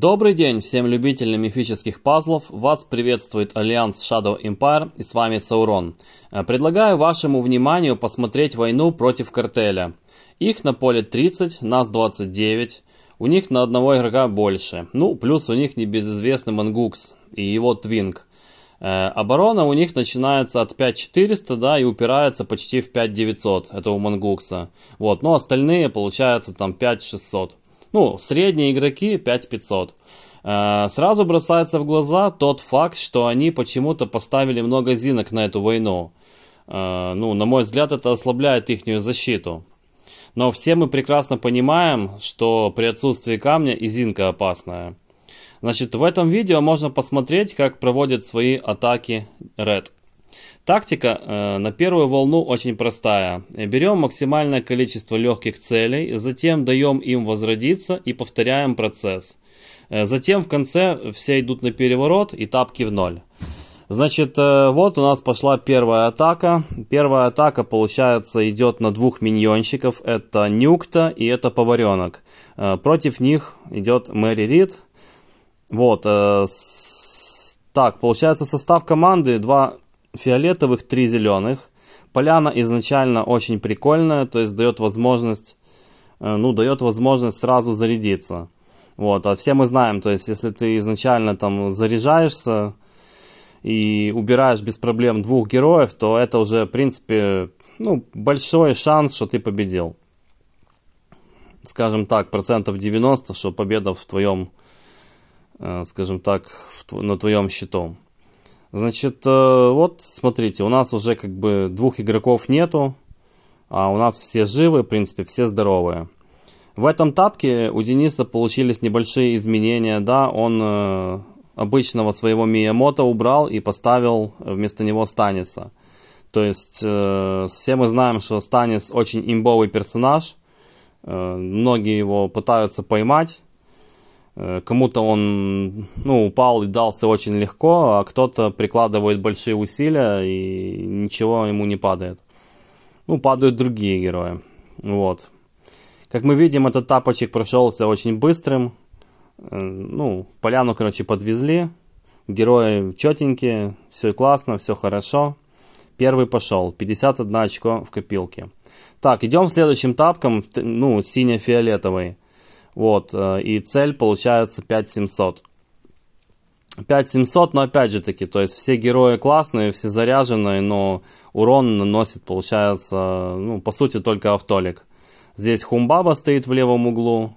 Добрый день всем любителям мифических пазлов, вас приветствует Альянс Shadow Empire и с вами Саурон. Э, предлагаю вашему вниманию посмотреть войну против картеля. Их на поле 30, нас 29, у них на одного игрока больше, ну плюс у них небезызвестный Мангукс и его Твинг. Э, оборона у них начинается от 5400, да, и упирается почти в 5900, это у Мангукса. Вот, но ну, остальные получается там 5600. Ну, средние игроки 5500. Э, сразу бросается в глаза тот факт, что они почему-то поставили много зинок на эту войну. Э, ну, на мой взгляд, это ослабляет их защиту. Но все мы прекрасно понимаем, что при отсутствии камня и зинка опасная. Значит, в этом видео можно посмотреть, как проводят свои атаки Red. Тактика э, на первую волну очень простая. Берем максимальное количество легких целей, затем даем им возродиться и повторяем процесс. Э, затем в конце все идут на переворот и тапки в ноль. Значит, э, вот у нас пошла первая атака. Первая атака, получается, идет на двух миньонщиков. Это Нюкта и это Поваренок. Против них идет Мэри Рид. Вот. Так, получается состав команды два фиолетовых, три зеленых. Поляна изначально очень прикольная, то есть дает возможность, э, ну, дает возможность сразу зарядиться. Вот, а все мы знаем, то есть если ты изначально там заряжаешься и убираешь без проблем двух героев, то это уже, в принципе, ну, большой шанс, что ты победил. Скажем так, процентов 90, что победа в твоем, э, скажем так, в, на твоем счетом Значит, э, вот смотрите, у нас уже как бы двух игроков нету, а у нас все живы, в принципе, все здоровые. В этом тапке у Дениса получились небольшие изменения, да, он э, обычного своего Миямото убрал и поставил вместо него Станиса. То есть, э, все мы знаем, что Станис очень имбовый персонаж, многие его пытаются поймать, Э, кому-то он ну, упал и дался очень легко, а кто-то прикладывает большие усилия и ничего ему не падает. Ну, падают другие герои. Вот. Как мы видим, этот тапочек прошелся очень быстрым. Э, ну, поляну, короче, подвезли. Герои четенькие, все классно, все хорошо. Первый пошел, 51 очко в копилке. Так, идем следующим тапком, ну, сине-фиолетовый. Вот, э, и цель получается 5700. 5700, но опять же таки, то есть все герои классные, все заряженные, но урон наносит, получается, ну, по сути, только автолик. Здесь Хумбаба стоит в левом углу.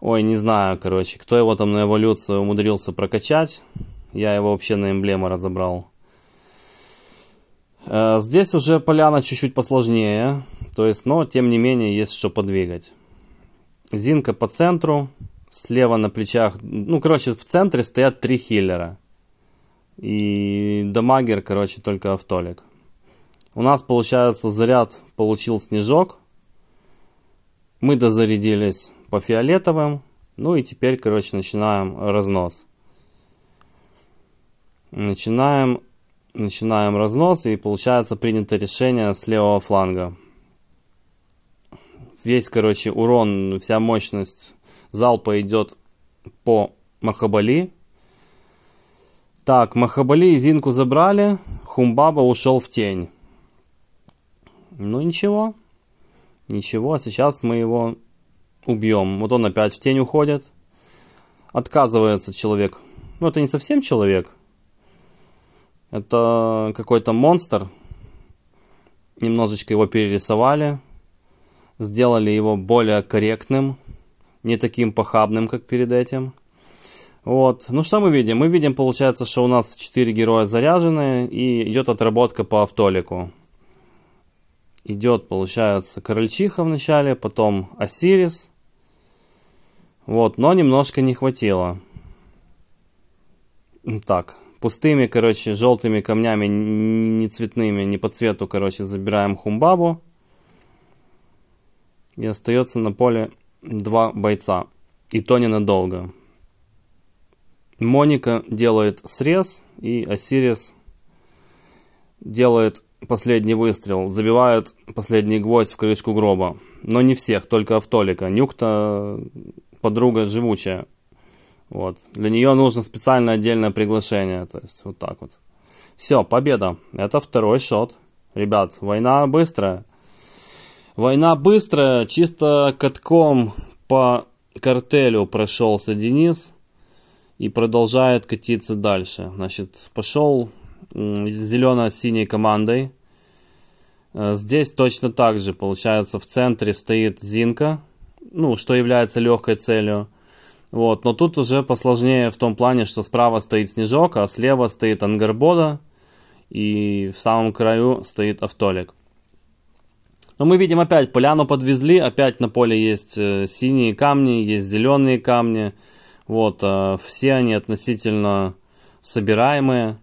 Ой, не знаю, короче, кто его там на эволюцию умудрился прокачать. Я его вообще на эмблемы разобрал. Э, здесь уже поляна чуть-чуть посложнее. То есть, но тем не менее есть что подвигать. Зинка по центру, слева на плечах. Ну, короче, в центре стоят три хиллера. И дамагер, короче, только автолик. У нас, получается, заряд получил снежок. Мы дозарядились по фиолетовым. Ну и теперь, короче, начинаем разнос. Начинаем, начинаем разнос и получается принято решение с левого фланга весь, короче, урон, вся мощность залпа идет по Махабали. Так, Махабали и Зинку забрали, Хумбаба ушел в тень. Ну ничего, ничего, а сейчас мы его убьем. Вот он опять в тень уходит. Отказывается человек. Ну это не совсем человек. Это какой-то монстр. Немножечко его перерисовали сделали его более корректным, не таким похабным, как перед этим. Вот. Ну что мы видим? Мы видим, получается, что у нас 4 героя заряжены и идет отработка по автолику. Идет, получается, Корольчиха вначале, потом Осирис. Вот, но немножко не хватило. Так, пустыми, короче, желтыми камнями, не цветными, не по цвету, короче, забираем Хумбабу и остается на поле два бойца, и то ненадолго. Моника делает срез, и Осирис делает последний выстрел, забивает последний гвоздь в крышку гроба. Но не всех, только Автолика. Нюкта подруга живучая. Вот. Для нее нужно специально отдельное приглашение. То есть вот так вот. Все, победа. Это второй шот. Ребят, война быстрая. Война быстро, чисто катком по картелю прошелся Денис и продолжает катиться дальше. Значит, пошел зелено-синей командой. Э, здесь точно так же, получается, в центре стоит Зинка, ну, что является легкой целью. Вот, но тут уже посложнее в том плане, что справа стоит Снежок, а слева стоит Ангарбода, и в самом краю стоит Автолик. Но мы видим опять, поляну подвезли, опять на поле есть э, синие камни, есть зеленые камни. Вот, э, все они относительно собираемые.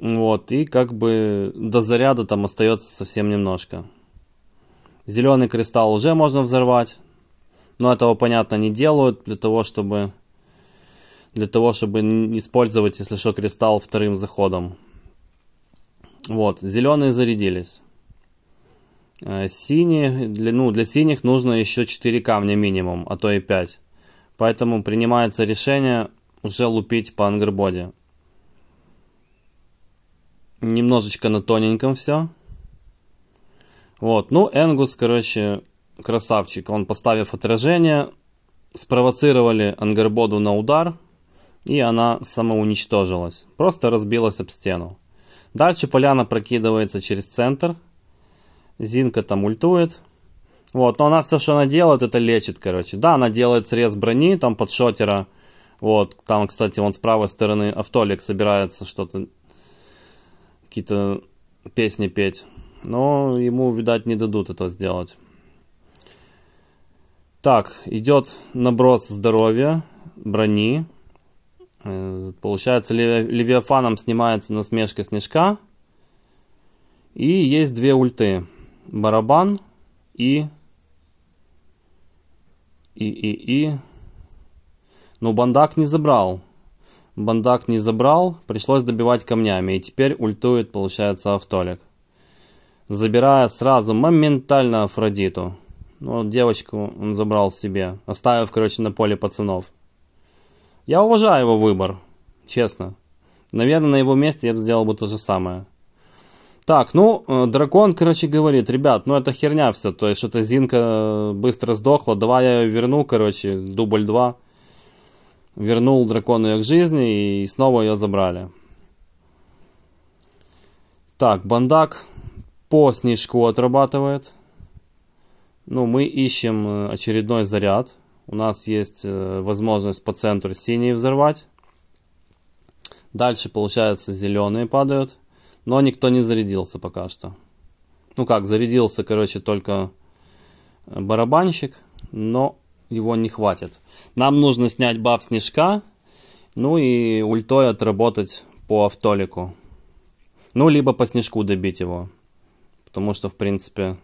Вот, и как бы до заряда там остается совсем немножко. Зеленый кристалл уже можно взорвать. Но этого, понятно, не делают для того, чтобы для того, чтобы не использовать, если что, кристалл вторым заходом. Вот, зеленые зарядились. Э, синие, для, ну, для синих нужно еще 4 камня минимум, а то и 5. Поэтому принимается решение уже лупить по Ангербоде. Немножечко на тоненьком все. Вот, ну Энгус, короче, красавчик. Он, поставив отражение, спровоцировали ангербоду на удар, и она самоуничтожилась. Просто разбилась об стену. Дальше поляна прокидывается через центр – Зинка там ультует. Вот, но она все, что она делает, это лечит, короче. Да, она делает срез брони, там под шотера. Вот, там, кстати, он с правой стороны автолик собирается что-то, какие-то песни петь. Но ему, видать, не дадут это сделать. Так, идет наброс здоровья, брони. Э, получается, Левиафаном снимается насмешка снежка. И есть две ульты барабан и... И, и, и... Но ну, бандак не забрал. Бандак не забрал, пришлось добивать камнями. И теперь ультует, получается, автолик. Забирая сразу моментально Афродиту. Ну, вот девочку он забрал себе, оставив, короче, на поле пацанов. Я уважаю его выбор, честно. Наверное, на его месте я бы сделал бы то же самое. Так, ну, э, дракон, короче, говорит, ребят, ну это херня все, то есть эта Зинка э, быстро сдохла, давай я ее верну, короче, дубль 2. Вернул дракон ее к жизни и снова ее забрали. Так, бандак по снежку отрабатывает. Ну, мы ищем э, очередной заряд. У нас есть возможность по центру синий взорвать. Дальше, получается, зеленые падают. Но никто не зарядился пока что. Ну как, зарядился, короче, только э, барабанщик, но его не хватит. Нам нужно снять баб снежка, ну и ультой отработать по автолику. Ну, либо по снежку добить его. Потому что, в принципе,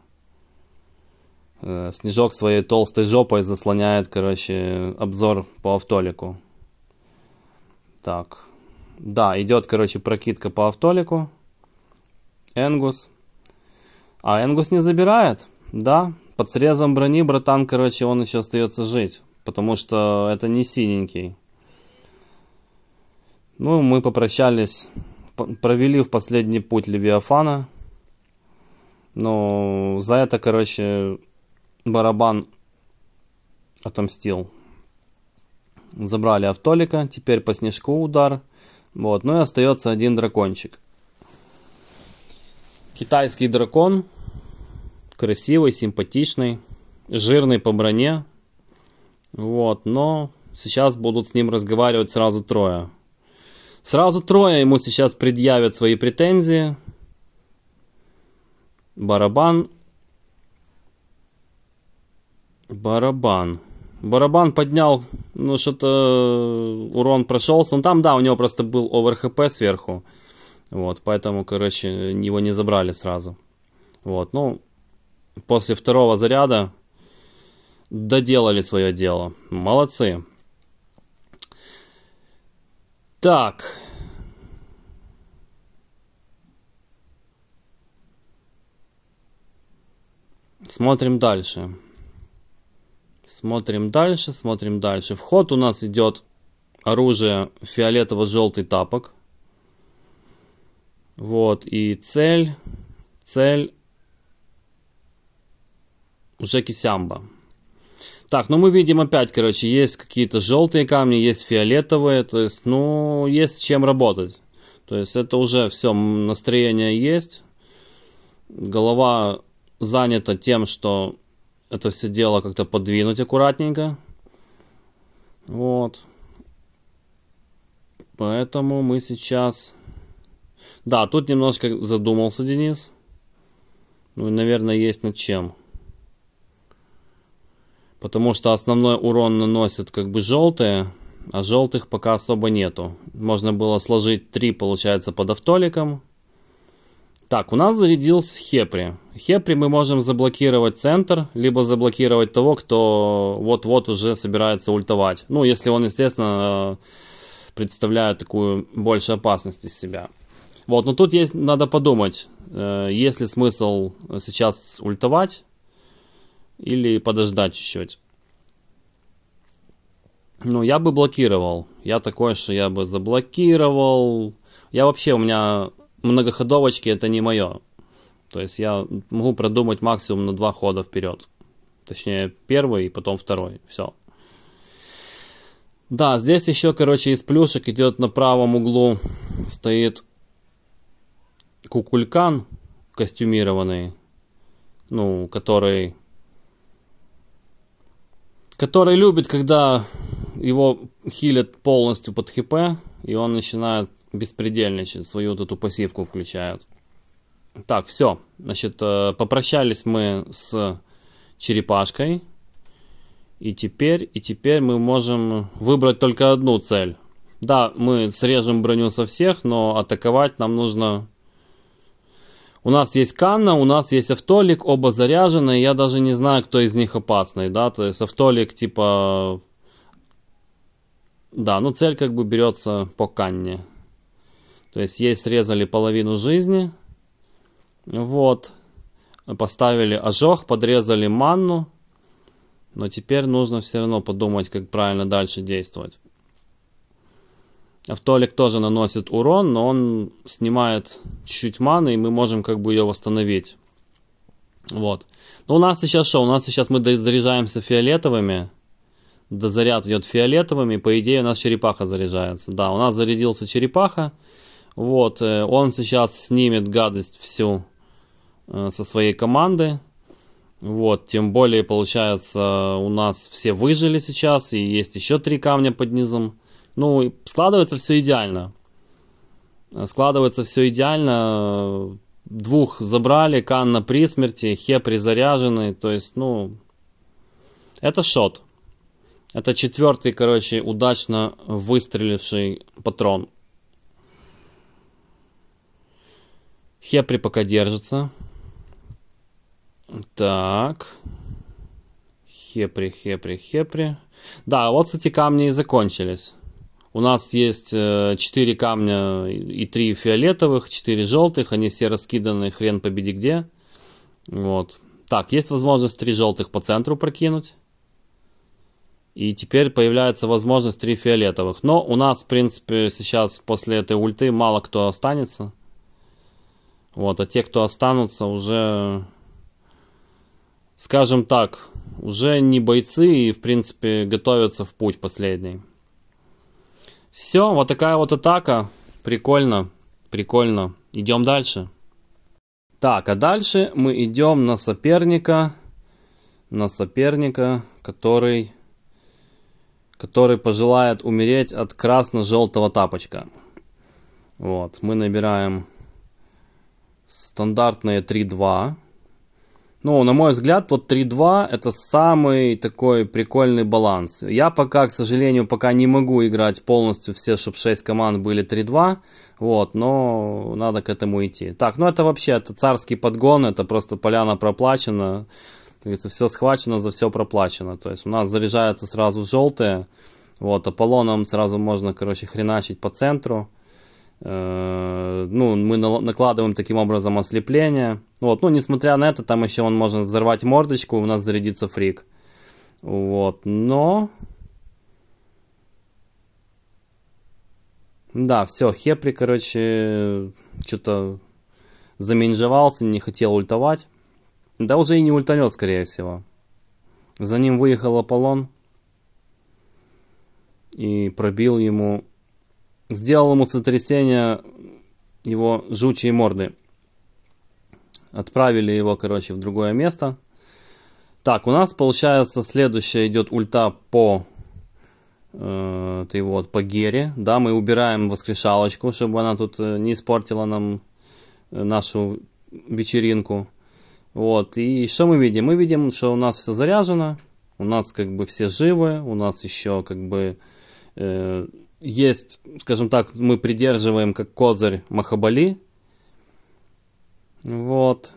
э, снежок своей толстой жопой заслоняет, короче, обзор по автолику. Так. Да, идет, короче, прокидка по автолику. Энгус. А Энгус не забирает. Да, под срезом брони, братан, короче, он еще остается жить. Потому что это не синенький. Ну, мы попрощались, провели в последний путь Левиафана. Но за это, короче, барабан отомстил. Забрали автолика, теперь по снежку удар. Вот, ну и остается один дракончик. Китайский дракон. Красивый, симпатичный. Жирный по броне. Вот, но сейчас будут с ним разговаривать сразу трое. Сразу трое ему сейчас предъявят свои претензии. Барабан. Барабан. Барабан поднял, ну что-то э, урон прошелся. Он ну, там, да, у него просто был овер хп сверху. Вот, поэтому, короче, его не забрали сразу. Вот, ну, после второго заряда доделали свое дело. Молодцы. Так. Смотрим дальше. Смотрим дальше, смотрим дальше. Вход у нас идет оружие фиолетово-желтый тапок. Вот, и цель, цель уже Сямба. Так, ну мы видим опять, короче, есть какие-то желтые камни, есть фиолетовые, то есть, ну, есть с чем работать. То есть это уже все, настроение есть, голова занята тем, что это все дело как-то подвинуть аккуратненько. Вот. Поэтому мы сейчас да, тут немножко задумался Денис. Ну, наверное, есть над чем. Потому что основной урон наносит как бы желтые, а желтых пока особо нету. Можно было сложить три, получается, под автоликом. Так, у нас зарядился Хепри. Хепри мы можем заблокировать центр, либо заблокировать того, кто вот-вот уже собирается ультовать. Ну, если он, естественно, э, представляет такую больше опасность из себя. Вот, но тут есть, надо подумать, э, есть ли смысл сейчас ультовать или подождать чуть-чуть. Ну, я бы блокировал. Я такой, что я бы заблокировал. Я вообще, у меня многоходовочки это не мое. То есть я могу продумать максимум на два хода вперед. Точнее, первый и потом второй. Все. Да, здесь еще, короче, из плюшек идет на правом углу стоит Кукулькан костюмированный, ну, который который любит, когда его хилят полностью под хп, и он начинает беспредельничать, свою вот эту пассивку включает. Так, все. Значит, э, попрощались мы с черепашкой. И теперь, и теперь мы можем выбрать только одну цель. Да, мы срежем броню со всех, но атаковать нам нужно у нас есть Канна, у нас есть Автолик, оба заряжены, я даже не знаю, кто из них опасный, да, то есть Автолик типа... Да, ну цель как бы берется по Канне. То есть ей срезали половину жизни, вот, поставили ожог, подрезали манну, но теперь нужно все равно подумать, как правильно дальше действовать. Автолик тоже наносит урон, но он снимает чуть-чуть маны, и мы можем как бы ее восстановить. Вот. Но у нас сейчас что? У нас сейчас мы заряжаемся фиолетовыми. Да заряд идет фиолетовыми. По идее у нас черепаха заряжается. Да, у нас зарядился черепаха. Вот. Э, он сейчас снимет гадость всю э, со своей команды. Вот, тем более, получается, у нас все выжили сейчас, и есть еще три камня под низом. Ну, складывается все идеально. Складывается все идеально. Двух забрали, Канна при смерти, Хе призаряженный. То есть, ну, это шот. Это четвертый, короче, удачно выстреливший патрон. Хепри пока держится. Так. Хепри, хепри, хепри. Да, вот, кстати, камни и закончились. У нас есть 4 э, камня и 3 фиолетовых, 4 желтых. Они все раскиданы хрен победи где. Вот. Так, есть возможность 3 желтых по центру прокинуть. И теперь появляется возможность 3 фиолетовых. Но у нас, в принципе, сейчас после этой ульты мало кто останется. Вот, а те, кто останутся, уже, скажем так, уже не бойцы и, в принципе, готовятся в путь последний. Все, вот такая вот атака. Прикольно, прикольно. Идем дальше. Так, а дальше мы идем на соперника. На соперника, который, который пожелает умереть от красно-желтого тапочка. Вот, мы набираем стандартные 3-2. Ну, на мой взгляд, вот 3-2 это самый такой прикольный баланс. Я пока, к сожалению, пока не могу играть полностью все, чтобы 6 команд были 3-2. Вот, но надо к этому идти. Так, ну это вообще, это царский подгон, это просто поляна проплачена. Как говорится, все схвачено, за все проплачено. То есть у нас заряжаются сразу желтые. Вот, Аполлоном сразу можно, короче, хреначить по центру. Э, ну, мы накладываем таким образом ослепление. Вот, ну, несмотря на это, там еще он может взорвать мордочку, у нас зарядится фрик. Вот, но... Да, все, Хепри, короче, что-то заменжевался, не хотел ультовать. Да уже и не ультанет, скорее всего. За ним выехал Аполлон. И пробил ему... Сделал ему сотрясение его жучьей морды. Отправили его, короче, в другое место. Так, у нас получается следующая идет ульта по э, ты вот по гере, да, мы убираем воскрешалочку, чтобы она тут э, не испортила нам э, нашу вечеринку. Вот, и что мы видим? Мы видим, что у нас все заряжено, у нас как бы все живы, у нас еще как бы э, есть, скажем так, мы придерживаем как козырь Махабали, вот.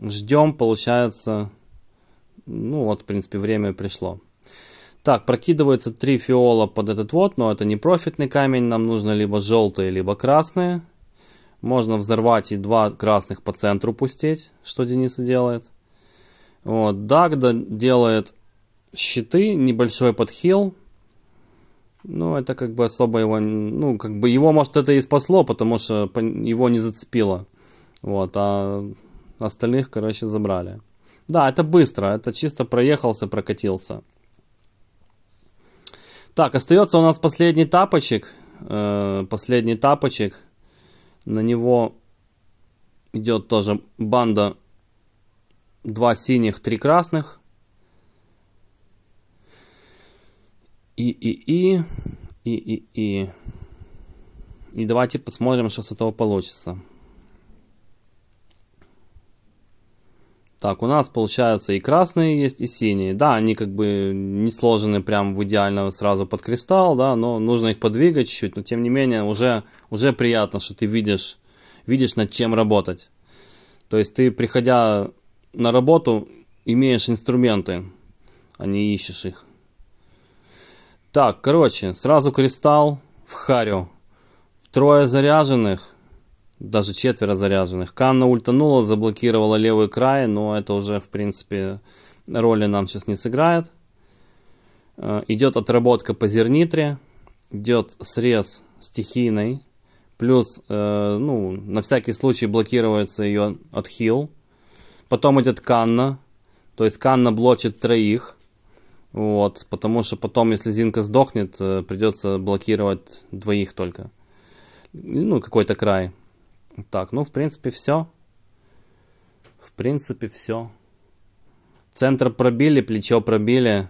Ждем, получается. Ну вот, в принципе, время пришло. Так, прокидывается три фиола под этот вот, но это не профитный камень. Нам нужно либо желтые, либо красные. Можно взорвать и два красных по центру пустить, что Денис и делает. Вот, Дагда делает щиты, небольшой подхил. Ну, это как бы особо его... Ну, как бы его, может, это и спасло, потому что его не зацепило. Вот, а остальных, короче, забрали. Да, это быстро, это чисто проехался, прокатился. Так, остается у нас последний тапочек. Э, последний тапочек. На него идет тоже банда. Два синих, три красных. И-и-и. И-и-и. И давайте посмотрим, что с этого получится. Так, у нас получается и красные есть, и синие. Да, они как бы не сложены прям в идеально сразу под кристалл, да, но нужно их подвигать чуть-чуть, но тем не менее уже, уже приятно, что ты видишь, видишь над чем работать. То есть ты, приходя на работу, имеешь инструменты, а не ищешь их. Так, короче, сразу кристалл в харю. Трое заряженных – даже четверо заряженных. Канна ультанула, заблокировала левый край, но это уже, в принципе, роли нам сейчас не сыграет. Э, идет отработка по зернитре, идет срез стихийный, плюс, э, ну, на всякий случай блокируется ее отхил. Потом идет Канна, то есть Канна блочит троих, вот, потому что потом, если Зинка сдохнет, э, придется блокировать двоих только. Ну, какой-то край. Так, ну, в принципе, все. В принципе, все. Центр пробили, плечо пробили.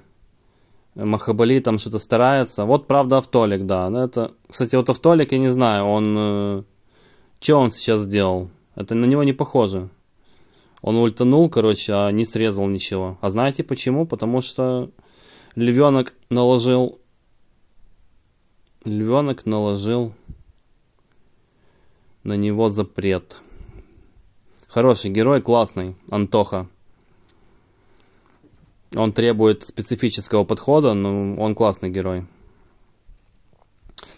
Махабали там что-то старается. Вот, правда, автолик, да. Но ну, это, кстати, вот автолик, я не знаю, он... Э, что он сейчас сделал? Это на него не похоже. Он ультанул, короче, а не срезал ничего. А знаете почему? Потому что львенок наложил... Львенок наложил на него запрет. Хороший герой, классный, Антоха. Он требует специфического подхода, но он классный герой.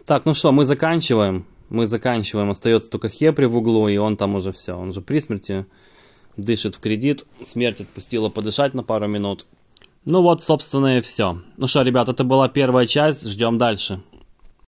Так, ну что, мы заканчиваем. Мы заканчиваем. Остается только Хепри в углу, и он там уже все. Он же при смерти дышит в кредит. Смерть отпустила подышать на пару минут. Ну вот, собственно, и все. Ну что, ребят, это была первая часть. Ждем дальше.